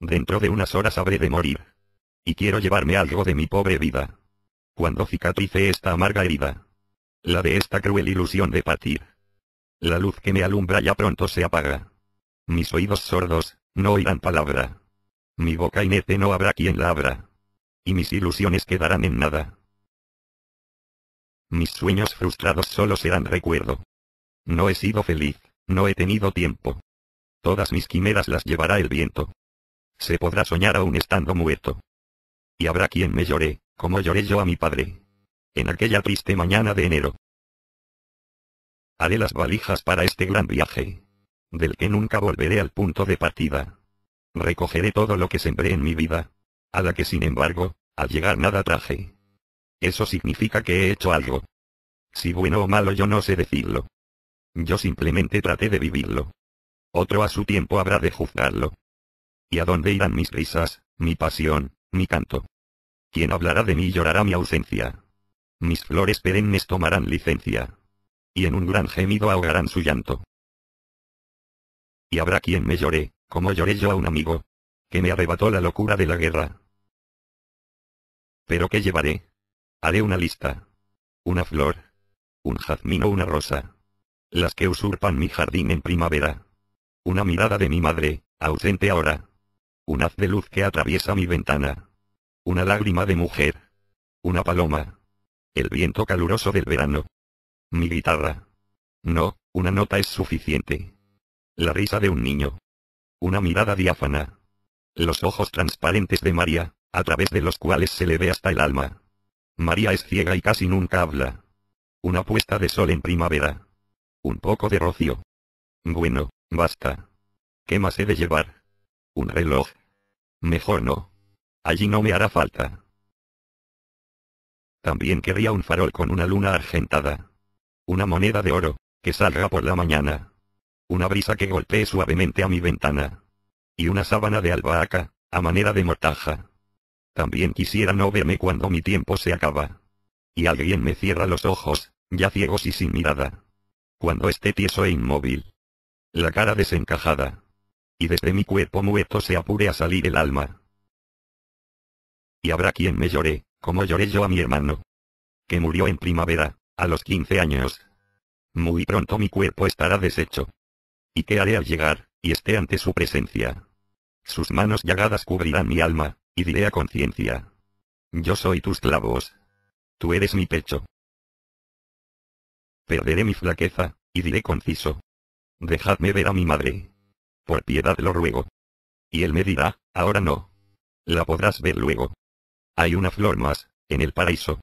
Dentro de unas horas habré de morir. Y quiero llevarme algo de mi pobre vida. Cuando cicatrice esta amarga herida. La de esta cruel ilusión de partir. La luz que me alumbra ya pronto se apaga. Mis oídos sordos, no oirán palabra. Mi boca inerte no habrá quien la abra. Y mis ilusiones quedarán en nada. Mis sueños frustrados solo serán recuerdo. No he sido feliz, no he tenido tiempo. Todas mis quimeras las llevará el viento. Se podrá soñar aún estando muerto. Y habrá quien me llore, como lloré yo a mi padre. En aquella triste mañana de enero. Haré las valijas para este gran viaje. Del que nunca volveré al punto de partida. Recogeré todo lo que sembré en mi vida. A la que sin embargo, al llegar nada traje. Eso significa que he hecho algo. Si bueno o malo yo no sé decirlo. Yo simplemente traté de vivirlo. Otro a su tiempo habrá de juzgarlo. ¿Y a dónde irán mis risas, mi pasión, mi canto? ¿Quién hablará de mí llorará mi ausencia? Mis flores perennes tomarán licencia. Y en un gran gemido ahogarán su llanto. Y habrá quien me llore, como lloré yo a un amigo, que me arrebató la locura de la guerra. ¿Pero qué llevaré? Haré una lista. Una flor. Un jazmín o una rosa. Las que usurpan mi jardín en primavera. Una mirada de mi madre, ausente ahora. Un haz de luz que atraviesa mi ventana. Una lágrima de mujer. Una paloma. El viento caluroso del verano. Mi guitarra. No, una nota es suficiente. La risa de un niño. Una mirada diáfana. Los ojos transparentes de María, a través de los cuales se le ve hasta el alma. María es ciega y casi nunca habla. Una puesta de sol en primavera. Un poco de rocío. Bueno, basta. ¿Qué más he de llevar? Un reloj. Mejor no. Allí no me hará falta. También quería un farol con una luna argentada. Una moneda de oro, que salga por la mañana. Una brisa que golpee suavemente a mi ventana. Y una sábana de albahaca, a manera de mortaja. También quisiera no verme cuando mi tiempo se acaba. Y alguien me cierra los ojos, ya ciegos y sin mirada. Cuando esté tieso e inmóvil. La cara desencajada y desde mi cuerpo muerto se apure a salir el alma. Y habrá quien me llore, como lloré yo a mi hermano, que murió en primavera, a los 15 años. Muy pronto mi cuerpo estará deshecho. ¿Y qué haré al llegar, y esté ante su presencia? Sus manos llagadas cubrirán mi alma, y diré a conciencia. Yo soy tus clavos. Tú eres mi pecho. Perderé mi flaqueza, y diré conciso. Dejadme ver a mi madre. Por piedad lo ruego. Y él me dirá, ahora no. La podrás ver luego. Hay una flor más, en el paraíso,